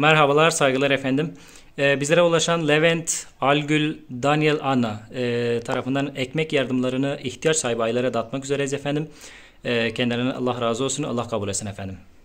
Merhabalar, saygılar efendim. Ee, bizlere ulaşan Levent, Algül, Daniel, Anna e, tarafından ekmek yardımlarını ihtiyaç sahibi aylara dağıtmak üzereyiz efendim. E, kendilerine Allah razı olsun, Allah kabul etsin efendim.